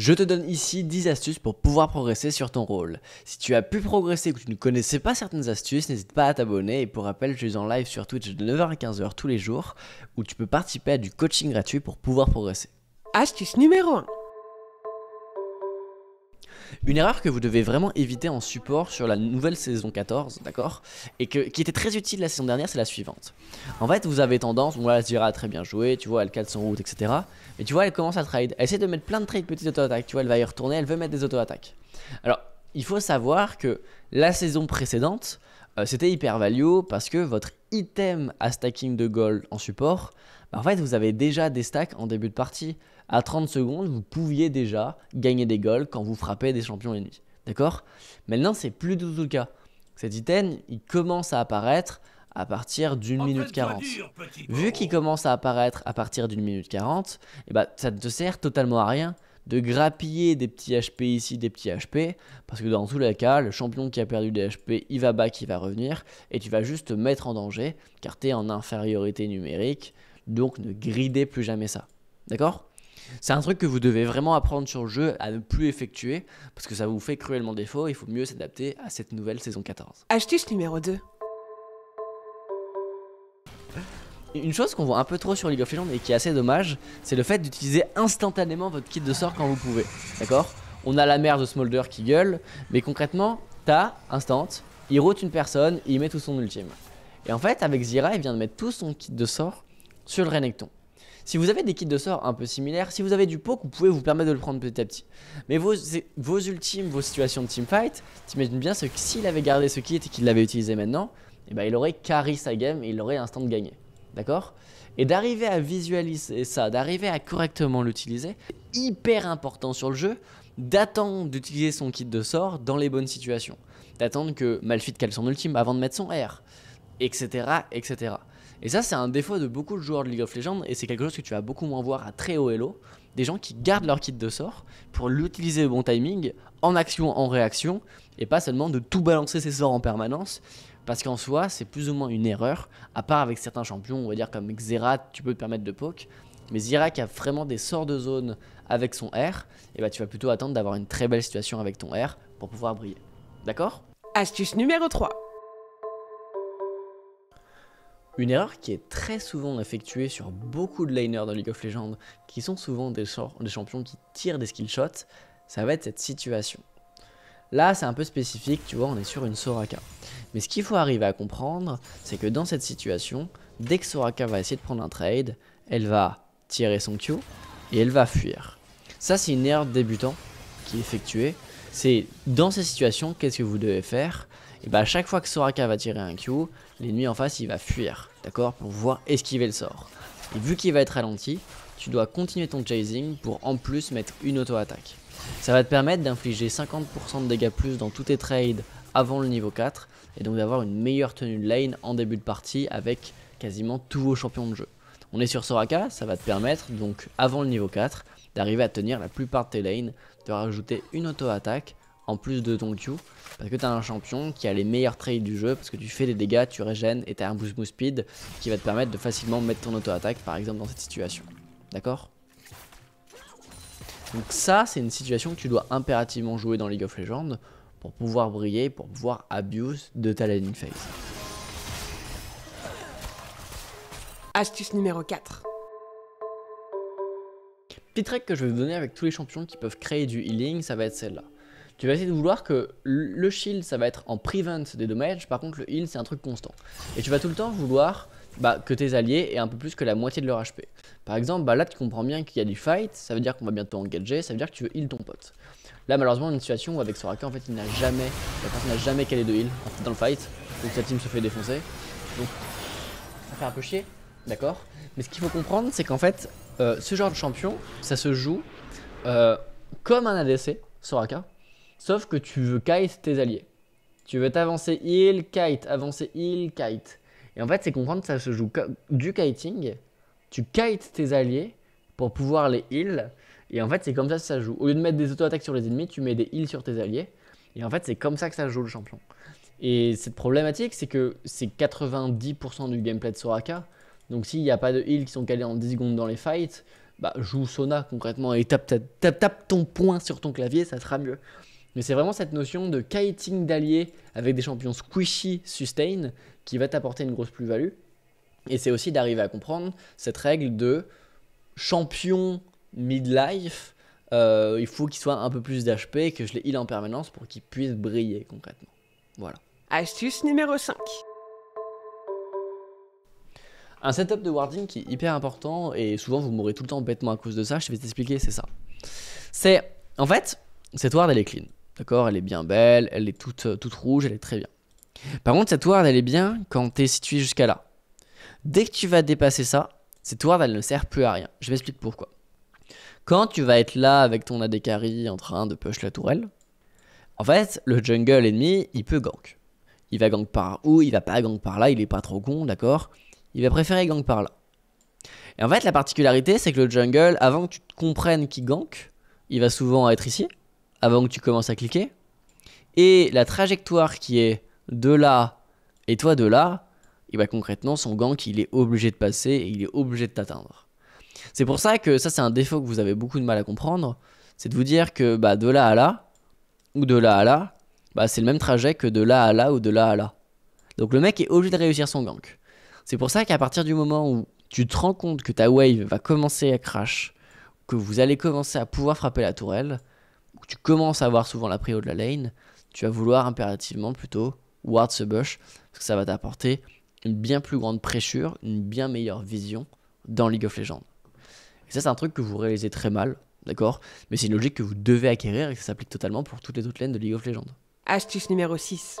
Je te donne ici 10 astuces pour pouvoir progresser sur ton rôle. Si tu as pu progresser ou que tu ne connaissais pas certaines astuces, n'hésite pas à t'abonner et pour rappel, je suis en live sur Twitch de 9h à 15h tous les jours où tu peux participer à du coaching gratuit pour pouvoir progresser. Astuce numéro 1. Une erreur que vous devez vraiment éviter en support sur la nouvelle saison 14, d'accord Et qui était très utile la saison dernière, c'est la suivante. En fait, vous avez tendance, moi elle se à très bien joué, tu vois, elle son route, etc. Mais tu vois, elle commence à trade. Elle essaie de mettre plein de trades, petites auto-attaques. Tu vois, elle va y retourner, elle veut mettre des auto-attaques. Alors, il faut savoir que la saison précédente, euh, c'était hyper value parce que votre item à stacking de gold en support, bah, en fait, vous avez déjà des stacks en début de partie à 30 secondes, vous pouviez déjà gagner des goals quand vous frappez des champions ennemis. D'accord Maintenant, c'est plus du tout le cas. Cet item, il commence à apparaître à partir d'une minute 40. Vu qu'il commence à apparaître à partir d'une minute 40, eh ben, ça ne te sert totalement à rien de grappiller des petits HP ici, des petits HP, parce que dans tous les cas, le champion qui a perdu des HP, il va back, il va revenir, et tu vas juste te mettre en danger, car tu es en infériorité numérique, donc ne gridez plus jamais ça. D'accord c'est un truc que vous devez vraiment apprendre sur le jeu à ne plus effectuer, parce que ça vous fait cruellement défaut, il faut mieux s'adapter à cette nouvelle saison 14. Astuce numéro 2. Une chose qu'on voit un peu trop sur League of Legends et qui est assez dommage, c'est le fait d'utiliser instantanément votre kit de sort quand vous pouvez. D'accord On a la mère de Smolder qui gueule, mais concrètement, t'as instant, il route une personne, il met tout son ultime. Et en fait, avec Zira, il vient de mettre tout son kit de sort sur le Renekton. Si vous avez des kits de sort un peu similaires, si vous avez du poke, vous pouvez vous permettre de le prendre petit à petit. Mais vos, ultimes, vos situations de teamfight, t'imagines bien que s'il avait gardé ce kit et qu'il l'avait utilisé maintenant, eh ben, il aurait carry sa game et il aurait instant de gagner. D'accord Et d'arriver à visualiser ça, d'arriver à correctement l'utiliser, hyper important sur le jeu, d'attendre d'utiliser son kit de sort dans les bonnes situations. D'attendre que Malphite cale son ultime avant de mettre son R, etc. etc. Et ça, c'est un défaut de beaucoup de joueurs de League of Legends, et c'est quelque chose que tu vas beaucoup moins voir à très haut Elo. Des gens qui gardent leur kit de sort pour l'utiliser au bon timing, en action, en réaction, et pas seulement de tout balancer ses sorts en permanence. Parce qu'en soi, c'est plus ou moins une erreur, à part avec certains champions, on va dire comme Xerath, tu peux te permettre de poke. Mais Xerath a vraiment des sorts de zone avec son R, et eh bah ben, tu vas plutôt attendre d'avoir une très belle situation avec ton R pour pouvoir briller. D'accord Astuce numéro 3. Une erreur qui est très souvent effectuée sur beaucoup de laners dans League of Legends, qui sont souvent des, champions qui tirent des skillshots, ça va être cette situation. Là, c'est un peu spécifique, tu vois, on est sur une Soraka. Mais ce qu'il faut arriver à comprendre, c'est que dans cette situation, dès que Soraka va essayer de prendre un trade, elle va tirer son Q et elle va fuir. Ça, c'est une erreur de débutant qui est effectuée. C'est dans ces situations, qu'est-ce que vous devez faire et bah à chaque fois que Soraka va tirer un Q, l'ennemi en face il va fuir, d'accord Pour pouvoir esquiver le sort. Et vu qu'il va être ralenti, tu dois continuer ton chasing pour en plus mettre une auto-attaque. Ça va te permettre d'infliger 50% de dégâts plus dans tous tes trades avant le niveau 4 et donc d'avoir une meilleure tenue de lane en début de partie avec quasiment tous vos champions de jeu. On est sur Soraka, ça va te permettre donc avant le niveau 4 d'arriver à tenir la plupart de tes lanes, de rajouter une auto-attaque en plus de ton Q. Parce que tu as un champion qui a les meilleurs traits du jeu, parce que tu fais des dégâts, tu régènes et tu un boost boost speed qui va te permettre de facilement mettre ton auto-attaque par exemple dans cette situation. D'accord Donc ça c'est une situation que tu dois impérativement jouer dans League of Legends pour pouvoir briller, pour pouvoir abuse de ta landing phase. Astuce numéro 4 Petit trick que je vais vous donner avec tous les champions qui peuvent créer du healing, ça va être celle-là. Tu vas essayer de vouloir que le shield, ça va être en prevent des dommages, par contre le heal, c'est un truc constant. Et tu vas tout le temps vouloir bah, que tes alliés aient un peu plus que la moitié de leur HP. Par exemple, bah, là, tu comprends bien qu'il y a du fight, ça veut dire qu'on va bientôt engager, ça veut dire que tu veux heal ton pote. Là, malheureusement, on a une situation où avec Soraka, en fait, il n'a jamais, la personne n'a jamais calé de heal dans le fight, donc sa team se fait défoncer. Donc, ça fait un peu chier, d'accord Mais ce qu'il faut comprendre, c'est qu'en fait, euh, ce genre de champion, ça se joue euh, comme un ADC, Soraka, Sauf que tu veux kite tes alliés. Tu veux t'avancer heal, kite, avancer heal, kite. Et en fait, c'est comprendre que ça se joue du kiting. Tu kites tes alliés pour pouvoir les heal. Et en fait, c'est comme ça que ça joue. Au lieu de mettre des auto-attaques sur les ennemis, tu mets des heals sur tes alliés. Et en fait, c'est comme ça que ça joue le champion. Et cette problématique, c'est que c'est 90% du gameplay de Soraka. Donc s'il n'y a pas de heals qui sont calés en 10 secondes dans les fights, bah joue Sona concrètement et tape, tape, tape, tape ton point sur ton clavier, ça sera mieux. Mais c'est vraiment cette notion de kiting d'alliés avec des champions squishy sustain qui va t'apporter une grosse plus-value. Et c'est aussi d'arriver à comprendre cette règle de champion mid-life, euh, il faut qu'il soit un peu plus d'HP, et que je les heal en permanence pour qu'il puisse briller concrètement. Voilà. Astuce numéro 5. Un setup de warding qui est hyper important et souvent vous mourrez tout le temps bêtement à cause de ça, je vais t'expliquer, c'est ça. C'est, en fait, cette ward elle est clean. D'accord Elle est bien belle, elle est toute, euh, toute rouge, elle est très bien. Par contre, cette ward, elle est bien quand tu es situé jusqu'à là. Dès que tu vas dépasser ça, cette ward, elle ne sert plus à rien. Je m'explique pourquoi. Quand tu vas être là avec ton AD en train de push la tourelle, en fait, le jungle ennemi, il peut gank. Il va gank par où, il va pas gank par là, il est pas trop con, d'accord Il va préférer gank par là. Et en fait, la particularité, c'est que le jungle, avant que tu comprennes qu'il gank, il va souvent être ici avant que tu commences à cliquer. Et la trajectoire qui est de là et toi de là, et eh bah ben, concrètement, son gank, il est obligé de passer et il est obligé de t'atteindre. C'est pour ça que ça, c'est un défaut que vous avez beaucoup de mal à comprendre. C'est de vous dire que bah, de là à là, ou de là à là, bah, c'est le même trajet que de là à là ou de là à là. Donc le mec est obligé de réussir son gank. C'est pour ça qu'à partir du moment où tu te rends compte que ta wave va commencer à crash, que vous allez commencer à pouvoir frapper la tourelle, tu commences à avoir souvent la prio de la lane, tu vas vouloir impérativement plutôt ward ce bush, parce que ça va t'apporter une bien plus grande pressure, une bien meilleure vision dans League of Legends. Et ça, c'est un truc que vous réalisez très mal, d'accord Mais c'est une logique que vous devez acquérir et que ça s'applique totalement pour toutes les autres lanes de League of Legends. Astuce numéro 6.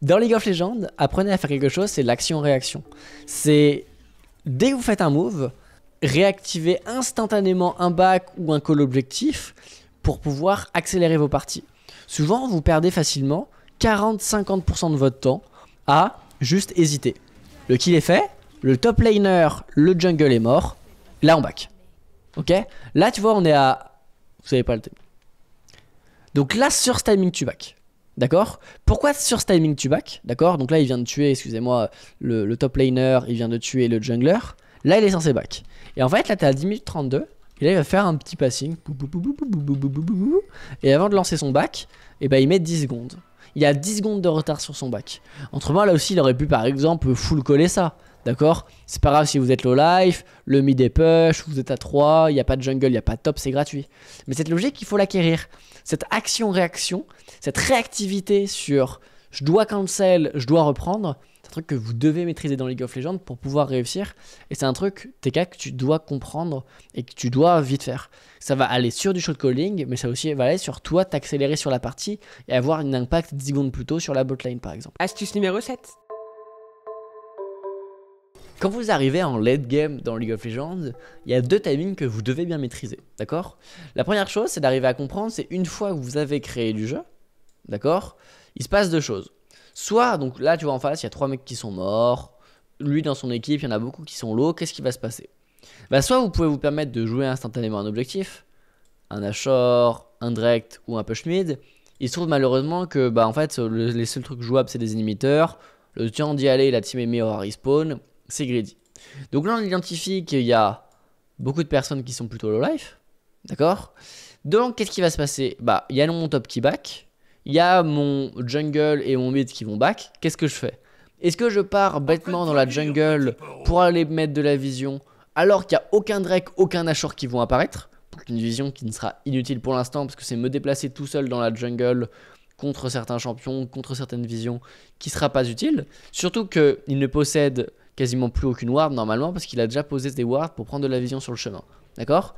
Dans League of Legends, apprenez à faire quelque chose, c'est l'action-réaction. C'est dès que vous faites un move, réactiver instantanément un bac ou un call objectif pour pouvoir accélérer vos parties. Souvent, vous perdez facilement 40-50% de votre temps à juste hésiter. Le kill est fait, le top laner, le jungle est mort, là on back. Ok Là, tu vois, on est à... Vous savez pas le Donc là, sur timing, tu back. D'accord Pourquoi sur timing tu back D'accord Donc là, il vient de tuer, excusez-moi, le, le, top laner, il vient de tuer le jungler. Là, il est censé back. Et en fait, là, t'es à 10 minutes 32. Et là, il va faire un petit passing. Et avant de lancer son back, eh ben, il met 10 secondes. Il a 10 secondes de retard sur son back. Entre moi, là aussi, il aurait pu, par exemple, full coller ça. D'accord C'est pas grave si vous êtes low life, le mid est push, vous êtes à 3, il n'y a pas de jungle, il n'y a pas de top, c'est gratuit. Mais cette logique, il faut l'acquérir. Cette action-réaction, cette réactivité sur je dois cancel, je dois reprendre, truc que vous devez maîtriser dans League of Legends pour pouvoir réussir. Et c'est un truc, TK, que tu dois comprendre et que tu dois vite faire. Ça va aller sur du shot calling, mais ça aussi va aller sur toi, t'accélérer sur la partie et avoir un impact 10 secondes plus tôt sur la botlane, par exemple. Astuce numéro 7. Quand vous arrivez en late game dans League of Legends, il y a deux timings que vous devez bien maîtriser, d'accord La première chose, c'est d'arriver à comprendre, c'est une fois que vous avez créé du jeu, d'accord Il se passe deux choses. Soit, donc là, tu vois, en face, il y a trois mecs qui sont morts. Lui, dans son équipe, il y en a beaucoup qui sont low. Qu'est-ce qui va se passer bah, Soit vous pouvez vous permettre de jouer instantanément un objectif, un Ashore, un Direct ou un Push Mid. Il se trouve malheureusement que bah, en fait, les seuls trucs jouables, c'est des inimiteurs. Le temps d'y aller, la team est meilleure à respawn. C'est greedy. Donc là, on identifie qu'il y a beaucoup de personnes qui sont plutôt low life. D'accord Donc, qu'est-ce qui va se passer Bah, il y a mon top qui back il y a mon jungle et mon mid qui vont back, qu'est-ce que je fais Est-ce que je pars bêtement dans la jungle pour aller mettre de la vision alors qu'il n'y a aucun Drake, aucun Nashor qui vont apparaître une vision qui ne sera inutile pour l'instant parce que c'est me déplacer tout seul dans la jungle contre certains champions, contre certaines visions qui sera pas utile. Surtout qu'il ne possède quasiment plus aucune ward normalement parce qu'il a déjà posé des wards pour prendre de la vision sur le chemin. D'accord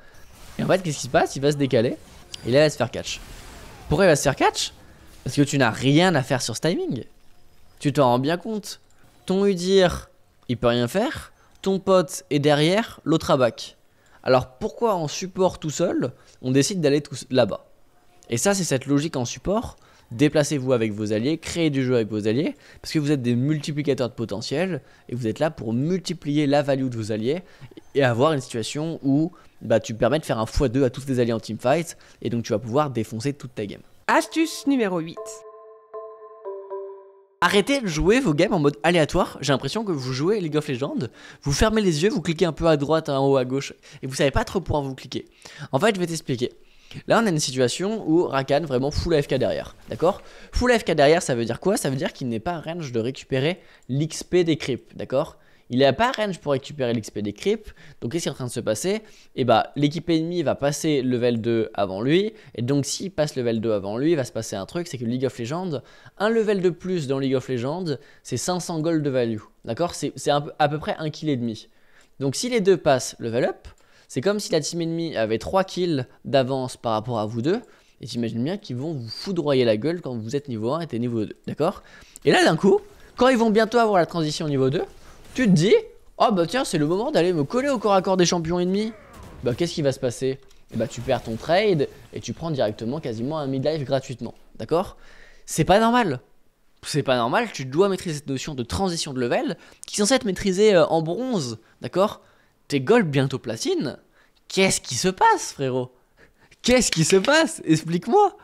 Et en fait, qu'est-ce qui se passe Il va se décaler et là, il va se faire catch. Pourquoi il va se faire catch parce que tu n'as rien à faire sur ce timing. Tu t'en rends bien compte. Ton Udir, il peut rien faire. Ton pote est derrière, l'autre abac. Alors pourquoi en support tout seul, on décide d'aller là-bas Et ça, c'est cette logique en support. Déplacez-vous avec vos alliés, créez du jeu avec vos alliés, parce que vous êtes des multiplicateurs de potentiel, et vous êtes là pour multiplier la value de vos alliés, et avoir une situation où bah, tu permets de faire un x2 à tous tes alliés en teamfight, et donc tu vas pouvoir défoncer toute ta game. Astuce numéro 8. Arrêtez de jouer vos games en mode aléatoire. J'ai l'impression que vous jouez League of Legends, vous fermez les yeux, vous cliquez un peu à droite, en haut, à gauche, et vous savez pas trop pouvoir vous cliquer. En fait, je vais t'expliquer. Là, on a une situation où Rakan vraiment full AFK derrière. D'accord Full AFK derrière, ça veut dire quoi Ça veut dire qu'il n'est pas range de récupérer l'XP des creeps. D'accord il est à pas range pour récupérer l'XP des creeps. Donc qu'est-ce qui est en train de se passer Et eh bien l'équipe ennemie va passer level 2 avant lui. Et donc s'il passe level 2 avant lui, il va se passer un truc, c'est que League of Legends, un level de plus dans League of Legends, c'est 500 gold de value. D'accord C'est à peu près un kill et demi. Donc si les deux passent level up, c'est comme si la team ennemie avait 3 kills d'avance par rapport à vous deux. Et j'imagine bien qu'ils vont vous foudroyer la gueule quand vous êtes niveau 1 et niveau 2. D'accord Et là d'un coup, quand ils vont bientôt avoir la transition niveau 2, tu te dis, oh bah tiens, c'est le moment d'aller me coller au corps à corps des champions ennemis. Bah qu'est-ce qui va se passer et eh bah tu perds ton trade et tu prends directement quasiment un midlife gratuitement. D'accord C'est pas normal. C'est pas normal, tu dois maîtriser cette notion de transition de level qui est censée être maîtrisée euh, en bronze. D'accord T'es gold bientôt platine. Qu'est-ce qui se passe, frérot Qu'est-ce qui se passe Explique-moi.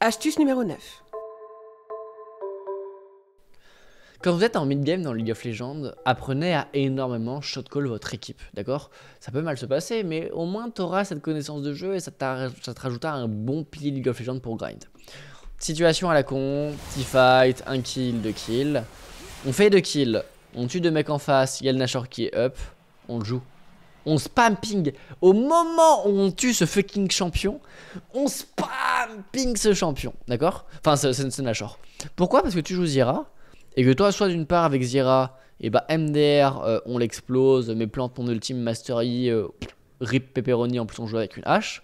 Astuce numéro 9. Quand vous êtes en mid-game dans League of Legends, apprenez à énormément shot-call votre équipe, d'accord Ça peut mal se passer, mais au moins t'auras cette connaissance de jeu et ça, ça te rajoutera un bon pilier League of Legends pour grind. Situation à la con, petit fight, un kill, deux kills. On fait deux kills, on tue deux mecs en face, il y a le Nashor qui est up, on le joue. On spam ping. Au moment où on tue ce fucking champion, on spam ping ce champion. D'accord Enfin, c'est Nashor. Pourquoi Parce que tu joues Zira, et que toi, soit d'une part avec Zira, et bah MDR, euh, on l'explose, mais plante mon ultime mastery, euh, rip pepperoni, en plus on joue avec une hache.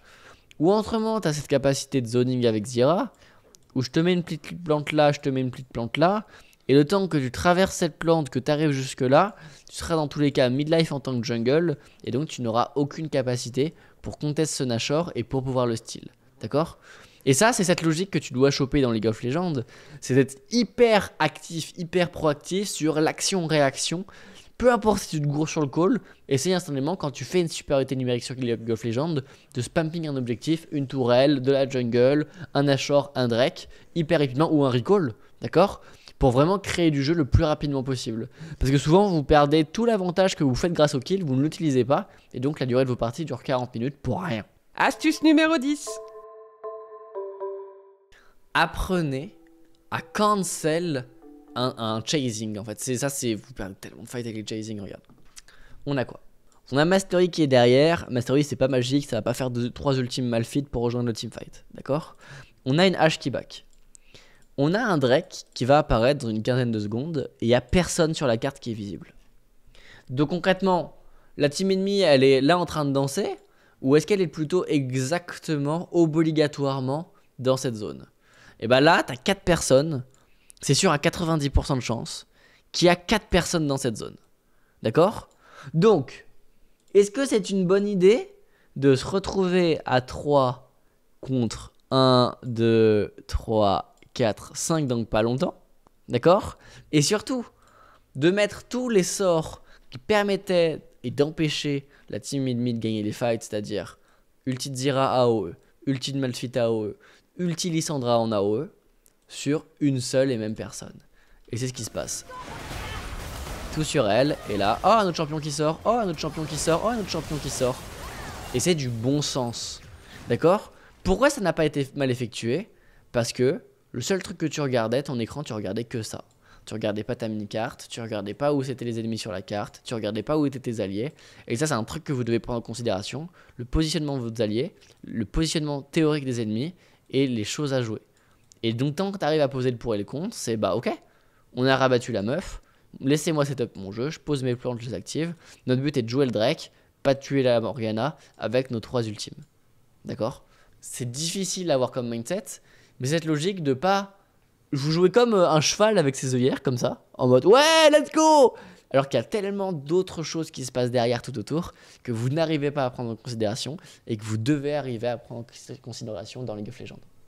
Ou autrement, t'as cette capacité de zoning avec Zira, où je te mets une petite plante là, je te mets une petite plante là, et le temps que tu traverses cette plante, que tu arrives jusque-là, tu seras dans tous les cas midlife en tant que jungle, et donc tu n'auras aucune capacité pour contester ce Nashor et pour pouvoir le style. D'accord et ça, c'est cette logique que tu dois choper dans League of Legends. C'est d'être hyper actif, hyper proactif sur l'action-réaction. Peu importe si tu te gourres sur le call, essaye instantanément quand tu fais une supériorité numérique sur League of Legends de spamming un objectif, une tourelle, de la jungle, un Ashore, un Drake, hyper rapidement ou un recall, d'accord Pour vraiment créer du jeu le plus rapidement possible. Parce que souvent vous perdez tout l'avantage que vous faites grâce au kill, vous ne l'utilisez pas, et donc la durée de vos parties dure 40 minutes pour rien. Astuce numéro 10 apprenez à cancel un, chasing en fait. C'est ça, c'est vous perdez tellement fight avec les chasing. Regarde, on a quoi On a Mastery qui est derrière. Mastery c'est pas magique, ça va pas faire trois ultimes malfit pour rejoindre le team fight, d'accord On a une hache qui back. On a un Drake qui va apparaître dans une quinzaine de secondes et il n'y a personne sur la carte qui est visible. Donc concrètement, la team ennemie, elle est là en train de danser ou est-ce qu'elle est plutôt exactement, obligatoirement dans cette zone et eh bah ben là, t'as 4 personnes, c'est sûr à 90% de chance, qu'il y a 4 personnes dans cette zone. D'accord Donc, est-ce que c'est une bonne idée de se retrouver à 3 contre 1, 2, 3, 4, 5, donc pas longtemps D'accord Et surtout, de mettre tous les sorts qui permettaient et d'empêcher la team ennemie de gagner les fights, c'est-à-dire Ulti de Zira AOE, Ulti de Malfit AOE, Ulti Lissandra en AOE sur une seule et même personne. Et c'est ce qui se passe. Tout sur elle, et là, oh un autre champion qui sort, oh un autre champion qui sort, oh un autre champion qui sort. Et c'est du bon sens. D'accord Pourquoi ça n'a pas été mal effectué Parce que le seul truc que tu regardais, ton écran, tu regardais que ça. Tu regardais pas ta mini-carte, tu regardais pas où c'était les ennemis sur la carte, tu regardais pas où étaient tes alliés. Et ça, c'est un truc que vous devez prendre en considération. Le positionnement de vos alliés, le positionnement théorique des ennemis et les choses à jouer. Et donc, tant que tu arrives à poser le pour et le contre, c'est bah ok, on a rabattu la meuf, laissez-moi setup mon jeu, je pose mes plans, je les active. Notre but est de jouer le Drake, pas de tuer la Morgana avec nos trois ultimes. D'accord C'est difficile d'avoir comme mindset, mais cette logique de pas. Vous jouez comme euh, un cheval avec ses œillères, comme ça, en mode ouais, let's go alors qu'il y a tellement d'autres choses qui se passent derrière tout autour que vous n'arrivez pas à prendre en considération et que vous devez arriver à prendre en considération dans League of Legends.